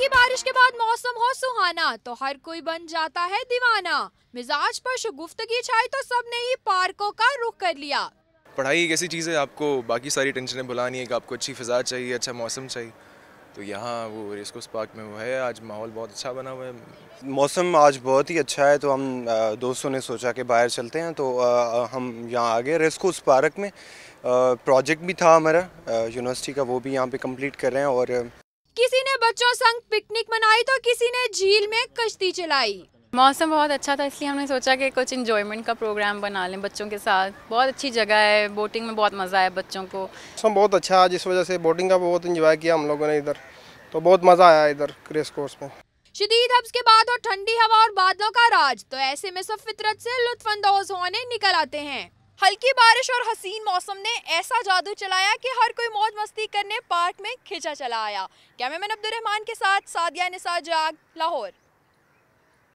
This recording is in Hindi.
हल्की बारिश के बाद मौसम हो सुहाना तो हर कोई बन जाता है दीवाना मिजाज पर शुगुफ्तगी छाई तो सबने ही पार्कों का रुख कर लिया पढ़ाई एक ऐसी चीज़ है आपको बाकी सारी टेंशनें भुलानी है कि आपको अच्छी फिजा चाहिए अच्छा मौसम चाहिए तो यहाँ वो रेसकोस पार्क में वो है आज माहौल बहुत अच्छा बना हुआ है मौसम आज बहुत ही अच्छा है तो हम दोस्तों ने सोचा कि बाहर चलते हैं तो हम यहाँ आ गए रेसकोस पार्क में प्रोजेक्ट भी था हमारा यूनिवर्सिटी का वो भी यहाँ पे कंप्लीट कर रहे हैं और किसी ने बच्चों संग पिकनिक मनाई तो किसी ने झील में कश्ती चलाई मौसम बहुत अच्छा था इसलिए हमने सोचा कि कुछ इन्जॉयमेंट का प्रोग्राम बना लें बच्चों के साथ बहुत अच्छी जगह है बोटिंग में बहुत मज़ा आया बच्चों को मौसम बहुत अच्छा है जिस वजह से बोटिंग का बहुत इंजॉय किया हम लोगों ने इधर तो बहुत मज़ा आया इधर क्रेस कोर्स में शदीद हब्स के बाद और ठंडी हवा और बादलों का राज तो ऐसे में सब फितरत से लुत्फानंदोज होने निकल आते हैं हल्की बारिश और हसीन मौसम ने ऐसा जादू चलाया कि हर कोई मौज मस्ती करने पार्क में खींचा चला आया कैमरामैन अब्दुलरहमान के साथ सादिया निसार जाग लाहौर